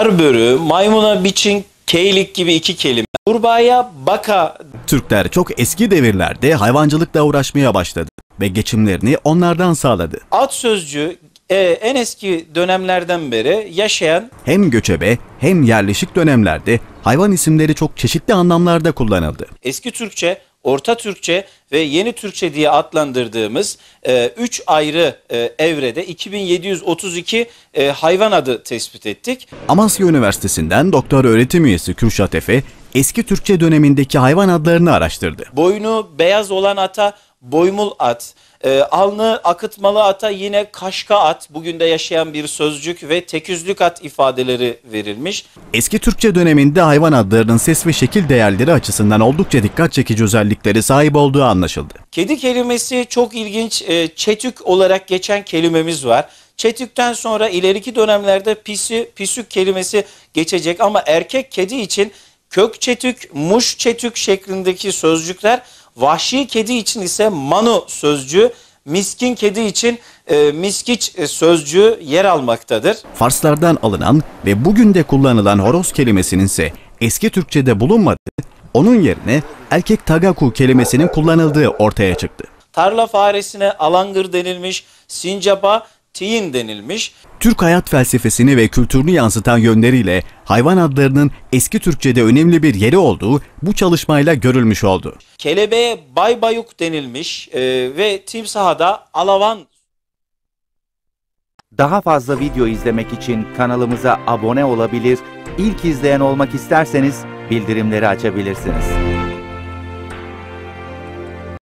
barbörü, maymuna biçin, keylik gibi iki kelime. Kurbağaya baka. Türkler çok eski devirlerde hayvancılıkla uğraşmaya başladı ve geçimlerini onlardan sağladı. At sözcü e, en eski dönemlerden beri yaşayan hem göçebe hem yerleşik dönemlerde hayvan isimleri çok çeşitli anlamlarda kullanıldı. Eski Türkçe Orta Türkçe ve Yeni Türkçe diye adlandırdığımız 3 e, ayrı e, evrede 2732 e, hayvan adı tespit ettik. Amasya Üniversitesi'nden doktor öğretim üyesi Kürşat Efe eski Türkçe dönemindeki hayvan adlarını araştırdı. Boynu beyaz olan ata boymul at, e, alnı akıtmalı ata yine kaşka at, bugün de yaşayan bir sözcük ve teküzlük at ifadeleri verilmiş. Eski Türkçe döneminde hayvan adlarının ses ve şekil değerleri açısından oldukça dikkat çekici özellikleri sahip olduğu anlaşıldı. Kedi kelimesi çok ilginç, e, çetük olarak geçen kelimemiz var. Çetükten sonra ileriki dönemlerde pisi, pisük kelimesi geçecek ama erkek kedi için kök çetük, muş çetük şeklindeki sözcükler Vahşi kedi için ise manu sözcüğü, miskin kedi için e, miskiç e, sözcüğü yer almaktadır. Farslardan alınan ve bugün de kullanılan horoz kelimesinin ise eski Türkçe'de bulunmadığı, onun yerine erkek tagaku kelimesinin kullanıldığı ortaya çıktı. Tarla faresine alangır denilmiş, sincapa tiyin denilmiş. Türk hayat felsefesini ve kültürünü yansıtan yönleriyle hayvan adlarının eski Türkçe'de önemli bir yeri olduğu bu çalışmayla görülmüş oldu. Kelebeğe baybayuk denilmiş e, ve timsaha da alavan. Daha fazla video izlemek için kanalımıza abone olabilir, ilk izleyen olmak isterseniz bildirimleri açabilirsiniz.